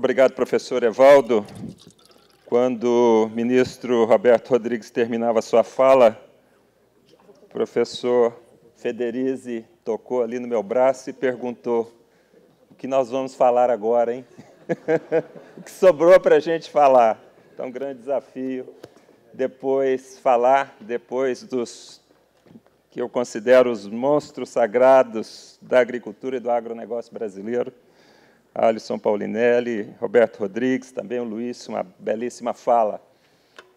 Muito obrigado, professor Evaldo. Quando o ministro Roberto Rodrigues terminava sua fala, o professor Federizi tocou ali no meu braço e perguntou: o que nós vamos falar agora, hein? o que sobrou para a gente falar? Então, um grande desafio. Depois falar, depois dos que eu considero os monstros sagrados da agricultura e do agronegócio brasileiro. Alisson Paulinelli, Roberto Rodrigues, também o Luiz, uma belíssima fala.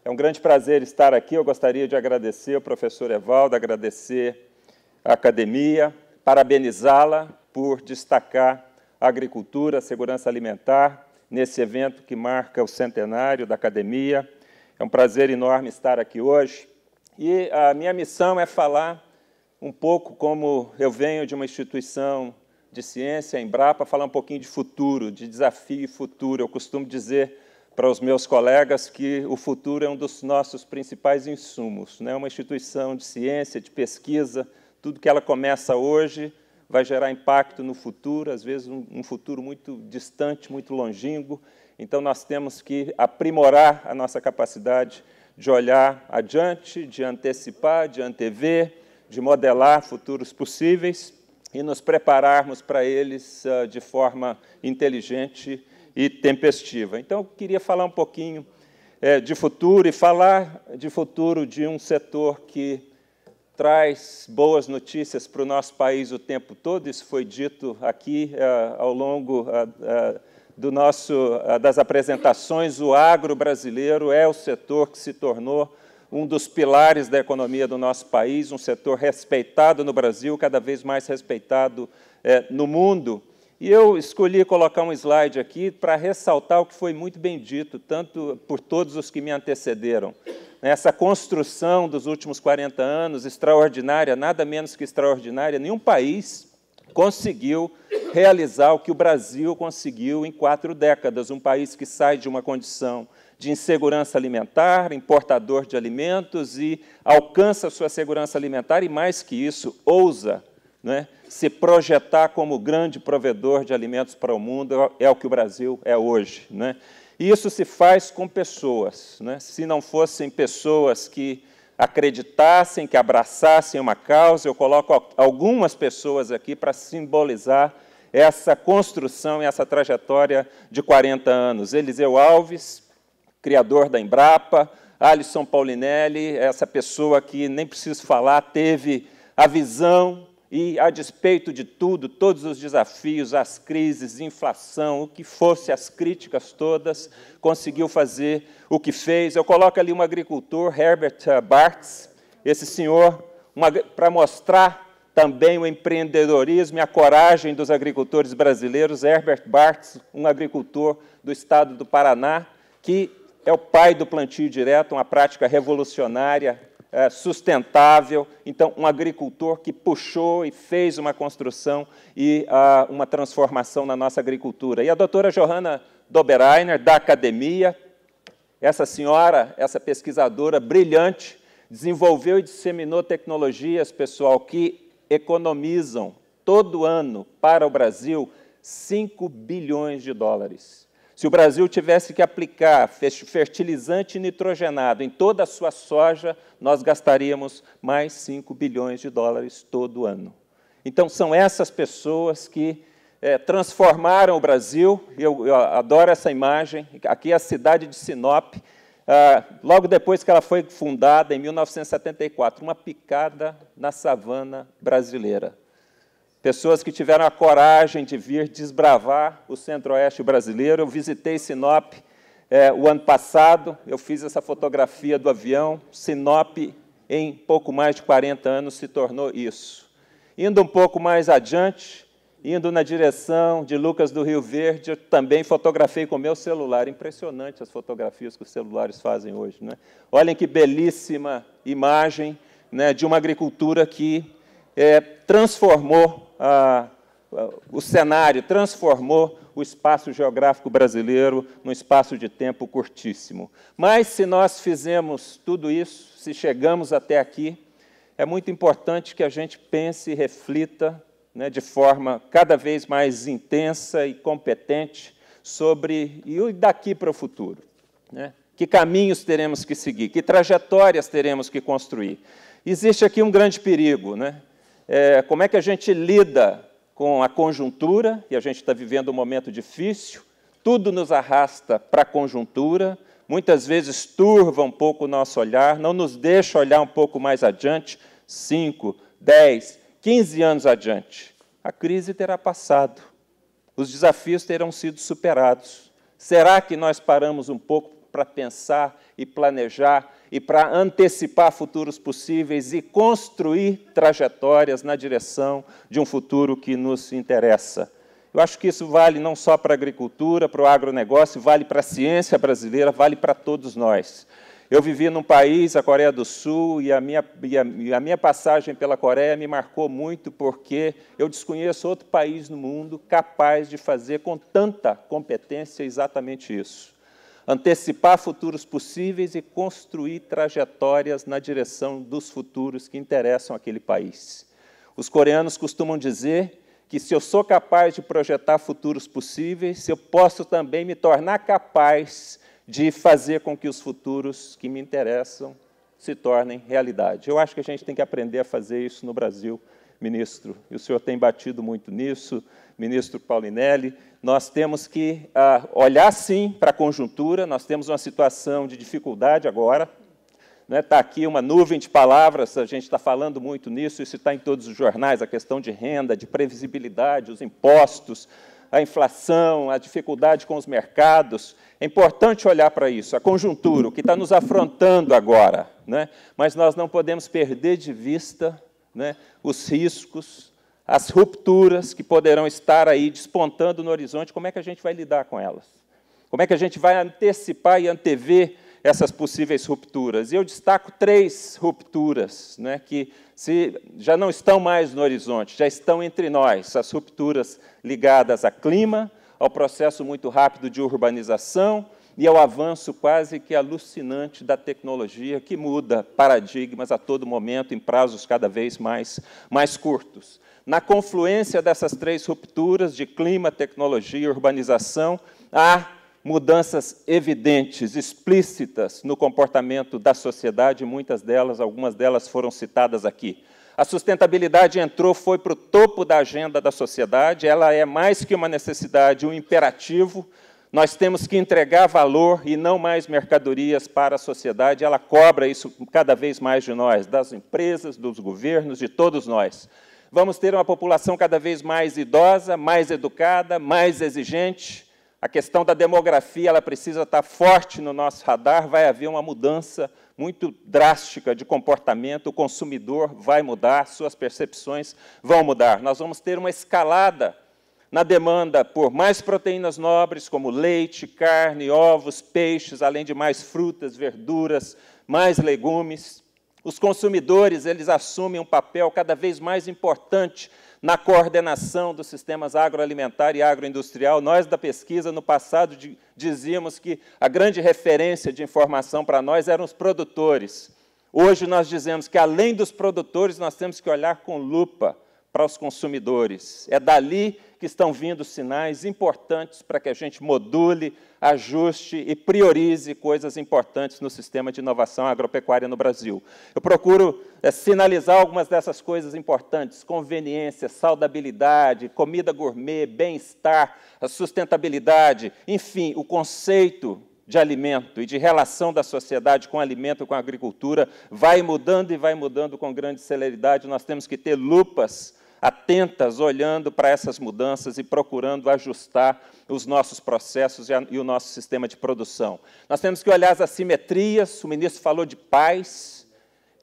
É um grande prazer estar aqui. Eu gostaria de agradecer ao professor Evaldo, agradecer à academia, parabenizá-la por destacar a agricultura, a segurança alimentar nesse evento que marca o centenário da academia. É um prazer enorme estar aqui hoje. E a minha missão é falar um pouco como eu venho de uma instituição de ciência, a Embrapa, falar um pouquinho de futuro, de desafio e futuro. Eu costumo dizer para os meus colegas que o futuro é um dos nossos principais insumos. Né? Uma instituição de ciência, de pesquisa, tudo que ela começa hoje vai gerar impacto no futuro, às vezes um futuro muito distante, muito longínquo. Então, nós temos que aprimorar a nossa capacidade de olhar adiante, de antecipar, de antever, de modelar futuros possíveis e nos prepararmos para eles ah, de forma inteligente e tempestiva. Então, eu queria falar um pouquinho eh, de futuro e falar de futuro de um setor que traz boas notícias para o nosso país o tempo todo. Isso foi dito aqui eh, ao longo ah, ah, do nosso, das apresentações. O agro brasileiro é o setor que se tornou um dos pilares da economia do nosso país, um setor respeitado no Brasil, cada vez mais respeitado é, no mundo. E eu escolhi colocar um slide aqui para ressaltar o que foi muito bem dito, tanto por todos os que me antecederam. Essa construção dos últimos 40 anos, extraordinária, nada menos que extraordinária, nenhum país conseguiu realizar o que o Brasil conseguiu em quatro décadas. Um país que sai de uma condição de insegurança alimentar, importador de alimentos e alcança sua segurança alimentar e, mais que isso, ousa né, se projetar como grande provedor de alimentos para o mundo, é o que o Brasil é hoje. Né? E isso se faz com pessoas. Né? Se não fossem pessoas que acreditassem, que abraçassem uma causa, eu coloco algumas pessoas aqui para simbolizar essa construção e essa trajetória de 40 anos. Eliseu Alves, criador da Embrapa, Alisson Paulinelli, essa pessoa que nem preciso falar, teve a visão e, a despeito de tudo, todos os desafios, as crises, inflação, o que fosse, as críticas todas, conseguiu fazer o que fez. Eu coloco ali um agricultor, Herbert eh, Bartz, esse senhor, para mostrar também o empreendedorismo e a coragem dos agricultores brasileiros. Herbert Bartz, um agricultor do estado do Paraná, que é o pai do plantio direto, uma prática revolucionária, é, sustentável. Então, um agricultor que puxou e fez uma construção e ah, uma transformação na nossa agricultura. E a doutora Johanna Doberainer, da academia, essa senhora, essa pesquisadora brilhante, desenvolveu e disseminou tecnologias, pessoal, que economizam todo ano para o Brasil 5 bilhões de dólares. Se o Brasil tivesse que aplicar fertilizante nitrogenado em toda a sua soja, nós gastaríamos mais 5 bilhões de dólares todo ano. Então, são essas pessoas que é, transformaram o Brasil. Eu, eu, adoro essa imagem. Aqui é a cidade de Sinop, ah, logo depois que ela foi fundada, em 1974, uma picada na savana brasileira. Pessoas que tiveram a coragem de vir desbravar o centro-oeste brasileiro. Eu visitei Sinop é, o ano passado, eu fiz essa fotografia do avião. Sinop, em pouco mais de 40 anos, se tornou isso. Indo um pouco mais adiante, indo na direção de Lucas do Rio Verde, eu também fotografei com meu celular. Impressionante as fotografias que os celulares fazem hoje. Né? Olhem que belíssima imagem né, de uma agricultura que é, transformou ah, o cenário, transformou o espaço geográfico brasileiro num espaço de tempo curtíssimo. Mas se nós fizemos tudo isso, se chegamos até aqui, é muito importante que a gente pense e reflita né, de forma cada vez mais intensa e competente sobre e daqui para o futuro. Né? Que caminhos teremos que seguir? Que trajetórias teremos que construir? Existe aqui um grande perigo, né? é, como é que a gente lida com a conjuntura, e a gente está vivendo um momento difícil, tudo nos arrasta para a conjuntura, muitas vezes turva um pouco o nosso olhar, não nos deixa olhar um pouco mais adiante, 5, 10, 15 anos adiante. A crise terá passado, os desafios terão sido superados. Será que nós paramos um pouco para pensar e planejar e para antecipar futuros possíveis e construir trajetórias na direção de um futuro que nos interessa. Eu acho que isso vale não só para a agricultura, para o agronegócio, vale para a ciência brasileira, vale para todos nós. Eu vivi num país, a Coreia do Sul, e a, minha, e, a, e a minha passagem pela Coreia me marcou muito porque eu desconheço outro país no mundo capaz de fazer com tanta competência exatamente isso antecipar futuros possíveis e construir trajetórias na direção dos futuros que interessam aquele país. Os coreanos costumam dizer que se eu sou capaz de projetar futuros possíveis, eu posso também me tornar capaz de fazer com que os futuros que me interessam se tornem realidade. Eu acho que a gente tem que aprender a fazer isso no Brasil, ministro. E o senhor tem batido muito nisso, ministro Paulinelli nós temos que ah, olhar, sim, para a conjuntura, nós temos uma situação de dificuldade agora. Está né? Tá aqui uma nuvem de palavras, a gente está falando muito nisso, isso está em todos os jornais, a questão de renda, de previsibilidade, os impostos, a inflação, a dificuldade com os mercados. É importante olhar para isso, a conjuntura, o que está nos afrontando agora. Né? Mas nós não podemos perder de vista né, os riscos, as rupturas que poderão estar aí despontando no horizonte, como é que a gente vai lidar com elas? Como é que a gente vai antecipar e antever essas possíveis rupturas? E eu destaco três rupturas né, que se já não estão mais no horizonte, já estão entre nós, as rupturas ligadas a clima, ao processo muito rápido de urbanização, e ao avanço quase que alucinante da tecnologia que muda paradigmas a todo momento em prazos cada vez mais, mais curtos. Na confluência dessas três rupturas de clima, tecnologia e urbanização, há mudanças evidentes, explícitas no comportamento da sociedade, muitas delas, algumas delas foram citadas aqui. A sustentabilidade entrou, foi para o topo da agenda da sociedade, ela é mais que uma necessidade, um imperativo. Nós temos que entregar valor e não mais mercadorias para a sociedade, ela cobra isso cada vez mais de nós, das empresas, dos governos, de todos nós. Vamos ter uma população cada vez mais idosa, mais educada, mais exigente. A questão da demografia ela precisa estar forte no nosso radar. Vai haver uma mudança muito drástica de comportamento. O consumidor vai mudar, suas percepções vão mudar. Nós vamos ter uma escalada na demanda por mais proteínas nobres, como leite, carne, ovos, peixes, além de mais frutas, verduras, mais legumes. Os consumidores, eles assumem um papel cada vez mais importante na coordenação dos sistemas agroalimentar e agroindustrial. Nós, da pesquisa, no passado, dizíamos que a grande referência de informação para nós eram os produtores. Hoje, nós dizemos que, além dos produtores, nós temos que olhar com lupa para os consumidores. É dali que estão vindo sinais importantes para que a gente module, ajuste e priorize coisas importantes no sistema de inovação agropecuária no Brasil. Eu procuro é, sinalizar algumas dessas coisas importantes: conveniência, saudabilidade, comida gourmet, bem-estar, sustentabilidade, enfim, o conceito de alimento e de relação da sociedade com alimento, com agricultura, vai mudando e vai mudando com grande celeridade. Nós temos que ter lupas atentas, olhando para essas mudanças e procurando ajustar os nossos processos e, o nosso sistema de produção. Nós temos que olhar as assimetrias, o ministro falou de paz.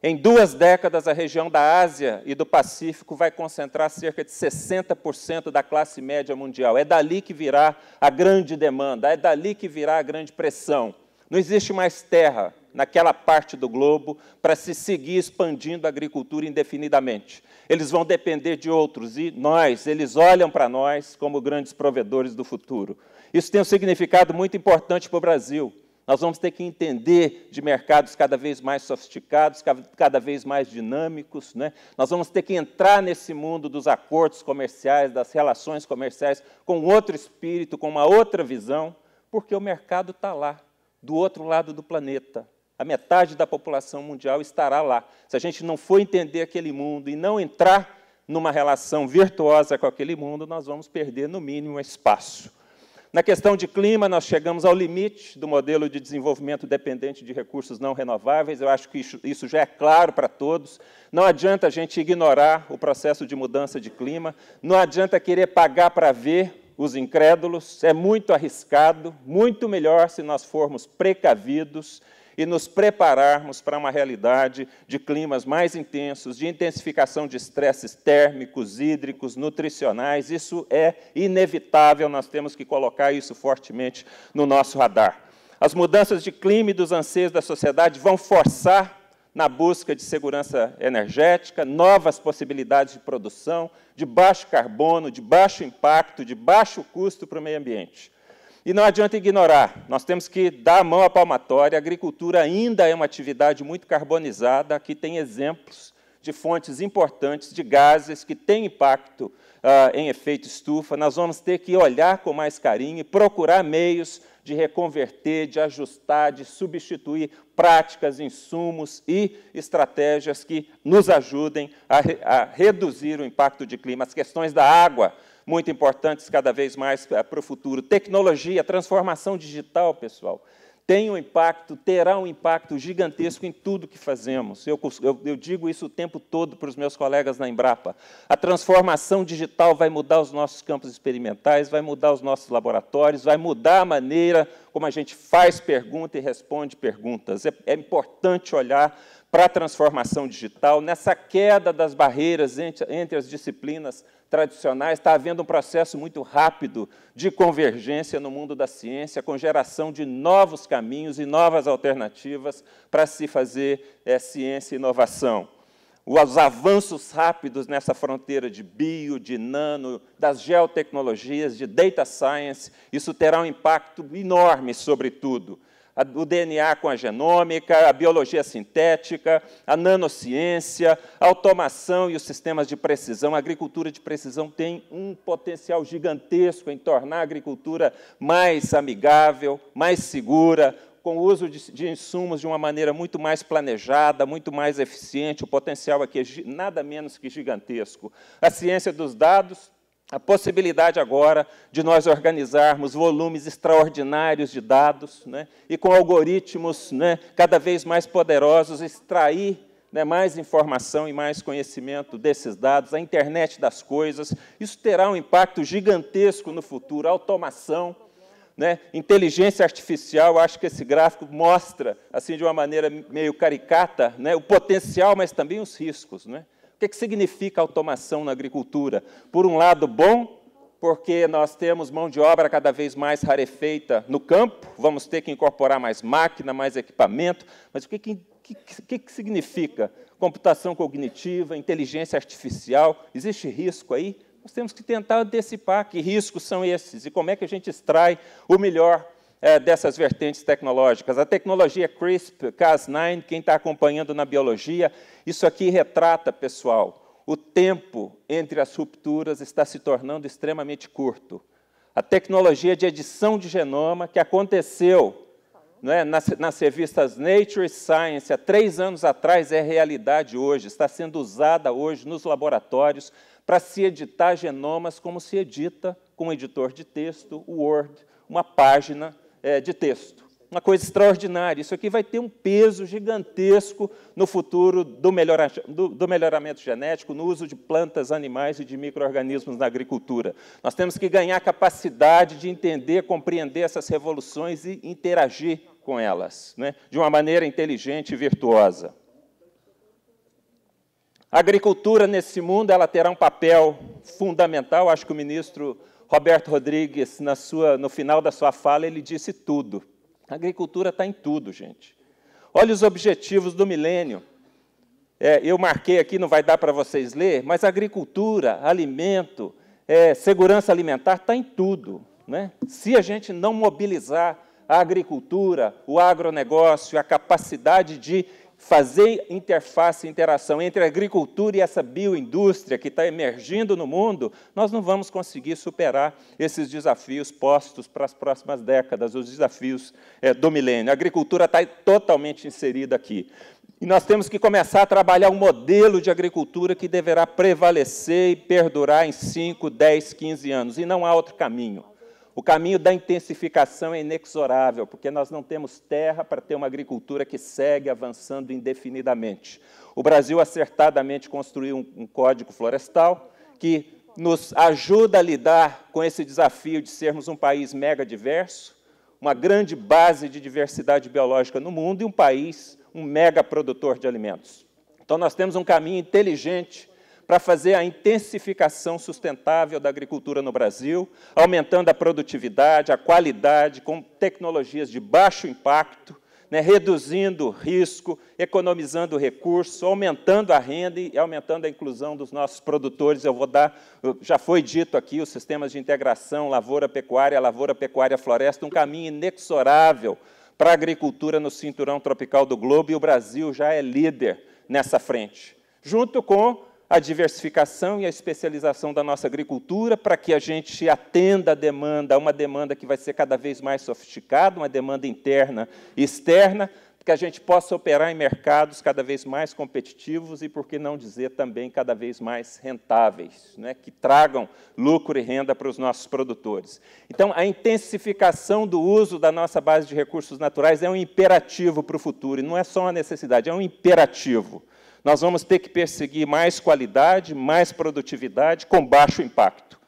Em duas décadas, a região da Ásia e do Pacífico vai concentrar cerca de 60% da classe média mundial. É dali que virá a grande demanda, é dali que virá a grande pressão. Não existe mais terra naquela parte do globo para se seguir expandindo a agricultura indefinidamente. Eles vão depender de outros e nós, eles olham para nós como grandes provedores do futuro. Isso tem um significado muito importante para o Brasil. Nós vamos ter que entender de mercados cada vez mais sofisticados, cada vez mais dinâmicos. Né? Nós vamos ter que entrar nesse mundo dos acordos comerciais, das relações comerciais, com outro espírito, com uma outra visão, porque o mercado está lá do outro lado do planeta. A metade da população mundial estará lá. Se a gente não for entender aquele mundo e não entrar numa relação virtuosa com aquele mundo, nós vamos perder, no mínimo, espaço. Na questão de clima, nós chegamos ao limite do modelo de desenvolvimento dependente de recursos não renováveis. Eu acho que isso já é claro para todos. Não adianta a gente ignorar o processo de mudança de clima, não adianta querer pagar para ver os incrédulos, é muito arriscado, muito melhor se nós formos precavidos e nos prepararmos para uma realidade de climas mais intensos, de intensificação de estresses térmicos, hídricos, nutricionais. Isso é inevitável, nós temos que colocar isso fortemente no nosso radar. As mudanças de clima e dos anseios da sociedade vão forçar na busca de segurança energética, novas possibilidades de produção, de baixo carbono, de baixo impacto, de baixo custo para o meio ambiente. E não adianta ignorar, nós temos que dar a mão à palmatória, a agricultura ainda é uma atividade muito carbonizada, aqui tem exemplos de fontes importantes de gases que têm impacto uh, em efeito estufa. Nós vamos ter que olhar com mais carinho e procurar meios de reconverter, de ajustar, de substituir práticas, insumos e estratégias que nos ajudem a, a reduzir o impacto de clima. As questões da água, muito importantes cada vez mais eh, para o futuro. Tecnologia, transformação digital, pessoal tem um impacto, terá um impacto gigantesco em tudo que fazemos. Eu, eu, eu, digo isso o tempo todo para os meus colegas na Embrapa. A transformação digital vai mudar os nossos campos experimentais, vai mudar os nossos laboratórios, vai mudar a maneira como a gente faz pergunta e responde perguntas. É, é importante olhar para a transformação digital, nessa queda das barreiras entre as disciplinas tradicionais, está havendo um processo muito rápido de convergência no mundo da ciência, com geração de novos caminhos e novas alternativas para se fazer é, ciência e inovação. Os avanços rápidos nessa fronteira de bio, de nano, das geotecnologias, de data science, isso terá um impacto enorme sobre tudo o DNA com a genômica, a biologia sintética, a nanociência, a automação e os sistemas de precisão. A agricultura de precisão tem um potencial gigantesco em tornar a agricultura mais amigável, mais segura, com o uso de, de, insumos de uma maneira muito mais planejada, muito mais eficiente. O potencial aqui é nada menos que gigantesco. A ciência dos dados a possibilidade agora de nós organizarmos volumes extraordinários de dados né, e com algoritmos né, cada vez mais poderosos extrair né, mais informação e mais conhecimento desses dados, a internet das coisas, isso terá um impacto gigantesco no futuro, automação, né, inteligência artificial, acho que esse gráfico mostra, assim de uma maneira meio caricata, né, o potencial, mas também os riscos. Né? O que, que significa automação na agricultura? Por um lado, bom, porque nós temos mão de obra cada vez mais rarefeita no campo, vamos ter que incorporar mais máquina, mais equipamento, mas o que, que, que, que significa computação cognitiva, inteligência artificial? Existe risco aí? Nós temos que tentar antecipar que riscos são esses e como é que a gente extrai o melhor é, dessas vertentes tecnológicas. A tecnologia CRISP, Cas9, quem está acompanhando na biologia, isso aqui retrata, pessoal, o tempo entre as rupturas está se tornando extremamente curto. A tecnologia de edição de genoma que aconteceu é, Nas, nas, revistas Nature e Science, há três anos atrás, é realidade hoje, está sendo usada hoje nos laboratórios para se editar genomas como se edita com um editor de texto, Word, uma página é, de texto. Uma coisa extraordinária. Isso aqui vai ter um peso gigantesco no futuro do, melhora, do, do melhoramento genético, no uso de plantas, animais e de micro-organismos na agricultura. Nós temos que ganhar capacidade de entender, compreender essas revoluções e interagir com elas, né, de uma maneira inteligente e virtuosa. A agricultura nesse mundo ela terá um papel fundamental, acho que o ministro Roberto Rodrigues, na sua, no final da sua fala, ele disse tudo. A agricultura está em tudo, gente. Olha os objetivos do milênio. É, eu marquei aqui, não vai dar para vocês ler, mas agricultura, alimento, é, segurança alimentar está em tudo. Né? Se a gente não mobilizar a agricultura, o agronegócio, a capacidade de fazer interface, interação entre a agricultura e essa bioindústria que está emergindo no mundo, nós não vamos conseguir superar esses desafios postos para as próximas décadas, os desafios é, do milênio. A agricultura está totalmente inserida aqui. E nós temos que começar a trabalhar um modelo de agricultura que deverá prevalecer e perdurar em 5, 10, 15 anos, e não há outro caminho. O caminho da intensificação é inexorável, porque nós não temos terra para ter uma agricultura que segue avançando indefinidamente. O Brasil acertadamente construiu um, um código florestal que nos ajuda a lidar com esse desafio de sermos um país mega diverso, uma grande base de diversidade biológica no mundo e um país, um mega produtor de alimentos. Então, nós temos um caminho inteligente para fazer a intensificação sustentável da agricultura no Brasil, aumentando a produtividade, a qualidade, com tecnologias de baixo impacto, né, reduzindo o risco, economizando recursos, aumentando a renda e aumentando a inclusão dos nossos produtores. Eu vou dar, já foi dito aqui, os sistemas de integração lavoura-pecuária, lavoura-pecuária-floresta, um caminho inexorável para a agricultura no cinturão tropical do globo, e o Brasil já é líder nessa frente, junto com a diversificação e a especialização da nossa agricultura para que a gente atenda a demanda, uma demanda que vai ser cada vez mais sofisticada, uma demanda interna e externa, que a gente possa operar em mercados cada vez mais competitivos e, por que não dizer, também cada vez mais rentáveis, né, que tragam lucro e renda para os nossos produtores. Então, a intensificação do uso da nossa base de recursos naturais é um imperativo para o futuro, e não é só uma necessidade, é um imperativo. Nós vamos ter que perseguir mais qualidade, mais produtividade, com baixo impacto.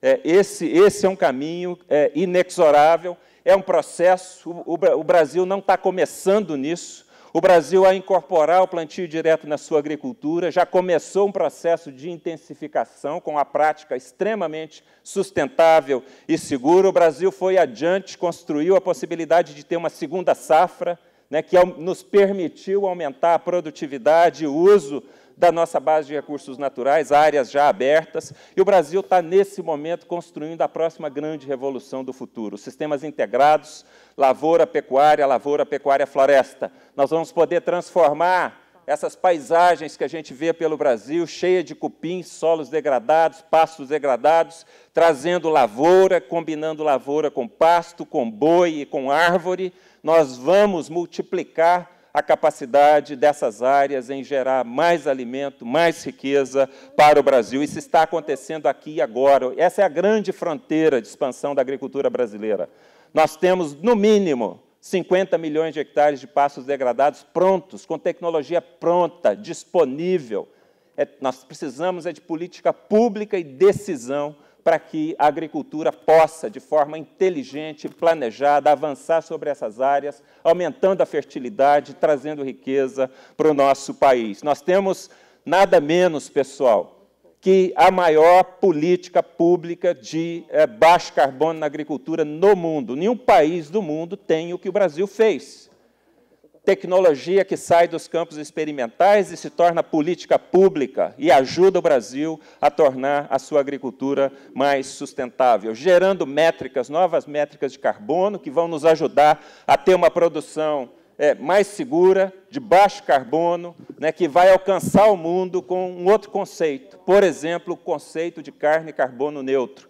É, esse, esse é um caminho é, inexorável, é um processo. o, o, o Brasil não está começando nisso. O Brasil, a incorporar o plantio direto na sua agricultura, já começou um processo de intensificação com a prática extremamente sustentável e segura. O Brasil foi adiante, construiu a possibilidade de ter uma segunda safra né, que nos permitiu aumentar a produtividade e o uso da nossa base de recursos naturais, áreas já abertas, e o Brasil está, nesse momento, construindo a próxima grande revolução do futuro. Sistemas integrados, lavoura, pecuária, lavoura, pecuária, floresta. Nós vamos poder transformar essas paisagens que a gente vê pelo Brasil, cheia de cupins, solos degradados, pastos degradados, trazendo lavoura, combinando lavoura com pasto, com boi e com árvore, nós vamos multiplicar a capacidade dessas áreas em gerar mais alimento, mais riqueza para o Brasil. Isso está acontecendo aqui e agora. Essa é a grande fronteira de expansão da agricultura brasileira. Nós temos, no mínimo, 50 milhões de hectares de pastos degradados prontos, com tecnologia pronta, disponível. É, nós precisamos é de política pública e decisão para que a agricultura possa, de forma inteligente, planejada, avançar sobre essas áreas, aumentando a fertilidade, trazendo riqueza para o nosso país. Nós temos nada menos, pessoal, que a maior política pública de é, baixo carbono na agricultura no mundo. Nenhum país do mundo tem o que o Brasil fez. Tecnologia que sai dos campos experimentais e se torna política pública e ajuda o Brasil a tornar a sua agricultura mais sustentável, gerando métricas, novas métricas de carbono que vão nos ajudar a ter uma produção é, mais segura, de baixo carbono, né, que vai alcançar o mundo com um outro conceito. Por exemplo, o conceito de carne carbono neutro.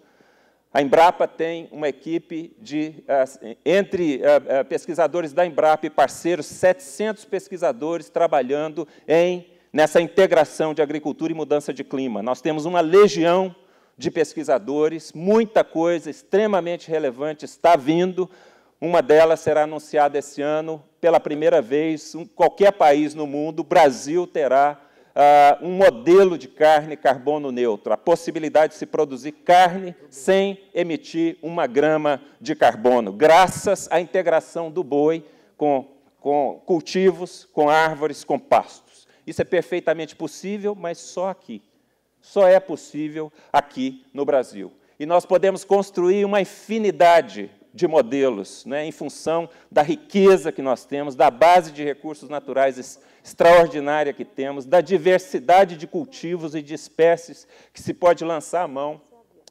A Embrapa tem uma equipe de, ah, entre ah, ah, pesquisadores da Embrapa e parceiros, 700 pesquisadores trabalhando em, nessa integração de agricultura e mudança de clima. Nós temos uma legião de pesquisadores, muita coisa extremamente relevante está vindo, uma delas será anunciada esse ano, pela primeira vez, qualquer país no mundo, o Brasil terá uh, um modelo de carne carbono neutro, a possibilidade de se produzir carne sem emitir uma grama de carbono, graças à integração do boi com, com cultivos, com árvores, com pastos. Isso é perfeitamente possível, mas só aqui. Só é possível aqui no Brasil. E nós podemos construir uma infinidade de modelos, né, em função da riqueza que nós temos, da base de recursos naturais extraordinária que temos, da diversidade de cultivos e de espécies que se pode lançar à mão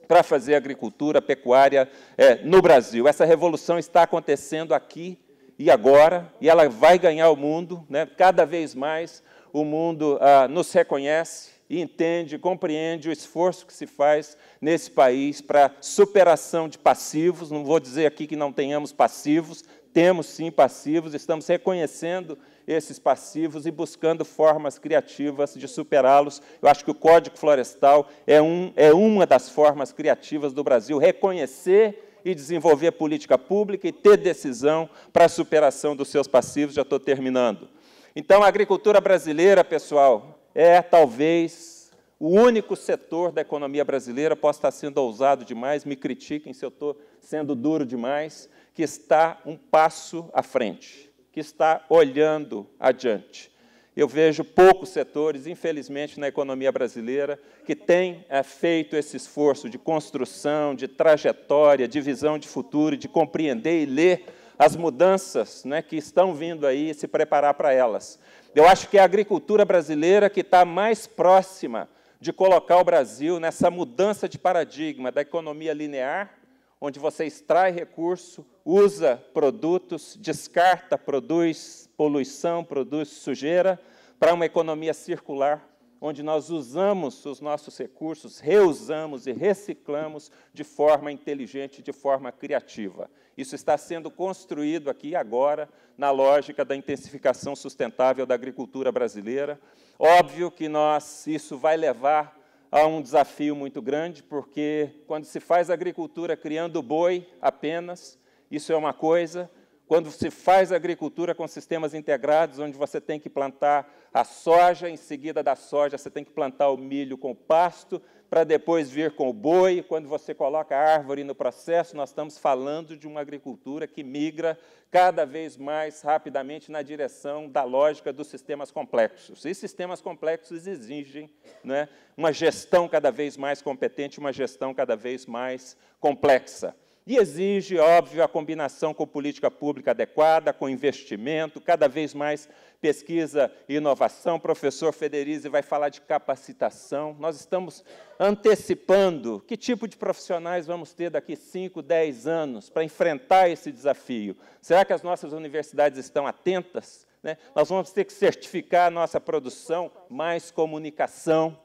para fazer agricultura, pecuária é, no Brasil. Essa revolução está acontecendo aqui e agora, e ela vai ganhar o mundo, né? cada vez mais o mundo ah, nos reconhece e entende, compreende o esforço que se faz nesse país para superação de passivos. Não vou dizer aqui que não tenhamos passivos, temos sim passivos, estamos reconhecendo esses passivos e buscando formas criativas de superá-los. Eu acho que o Código Florestal é, um, é uma das formas criativas do Brasil reconhecer e desenvolver política pública e ter decisão para a superação dos seus passivos. Já estou terminando. Então, a agricultura brasileira, pessoal, é talvez o único setor da economia brasileira, posso estar sendo ousado demais, me critiquem se eu estou sendo duro demais, que está um passo à frente, que está olhando adiante. Eu vejo poucos setores, infelizmente, na economia brasileira, que têm é, feito esse esforço de construção, de trajetória, de visão de futuro, de compreender e ler as mudanças né, que estão vindo aí e se preparar para elas. Eu acho que é a agricultura brasileira que está mais próxima de colocar o Brasil nessa mudança de paradigma da economia linear, onde você extrai recurso, usa produtos, descarta, produz poluição, produz sujeira, para uma economia circular, onde nós usamos os nossos recursos, reusamos e reciclamos de forma inteligente, de forma criativa. Isso está sendo construído aqui agora, na lógica da intensificação sustentável da agricultura brasileira. Óbvio que nós, isso vai levar a um desafio muito grande, porque quando se faz agricultura criando boi apenas, isso é uma coisa, quando se faz agricultura com sistemas integrados, onde você tem que plantar a soja, em seguida da soja você tem que plantar o milho com o pasto, para depois vir com o boi. Quando você coloca a árvore no processo, nós estamos falando de uma agricultura que migra cada vez mais rapidamente na direção da lógica dos sistemas complexos. E sistemas complexos exigem né, uma gestão cada vez mais competente, uma gestão cada vez mais complexa. E exige, óbvio, a combinação com política pública adequada, com investimento, cada vez mais pesquisa e inovação. O professor Federizi vai falar de capacitação. Nós estamos antecipando que tipo de profissionais vamos ter daqui 5, 10 anos para enfrentar esse desafio. Será que as nossas universidades estão atentas? Né? Nós vamos ter que certificar a nossa produção, mais comunicação.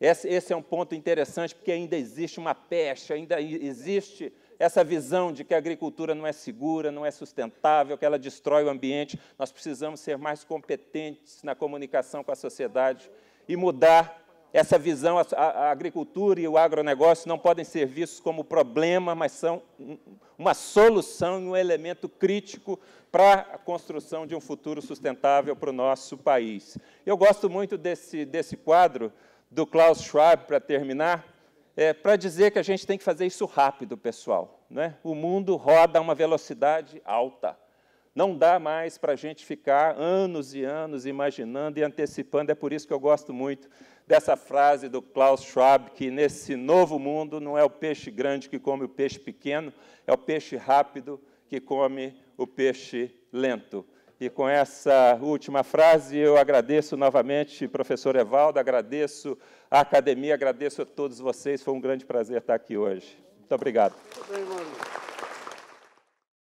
Esse, esse é um ponto interessante, porque ainda existe uma peste, ainda existe essa visão de que a agricultura não é segura, não é sustentável, que ela destrói o ambiente. Nós precisamos ser mais competentes na comunicação com a sociedade e mudar essa visão. A, agricultura e o agronegócio não podem ser vistos como problema, mas são uma solução e um elemento crítico para a construção de um futuro sustentável para o nosso país. Eu gosto muito desse, desse quadro do Klaus Schwab, para terminar, é, para dizer que a gente tem que fazer isso rápido, pessoal. Né? O mundo roda a uma velocidade alta. Não dá mais para a gente ficar anos e anos imaginando e antecipando. É por isso que eu gosto muito dessa frase do Klaus Schwab, que nesse novo mundo não é o peixe grande que come o peixe pequeno, é o peixe rápido que come o peixe lento. E com essa última frase, eu agradeço novamente, professor Evaldo, agradeço a academia, agradeço a todos vocês. Foi um grande prazer estar aqui hoje. Muito obrigado. Muito bem,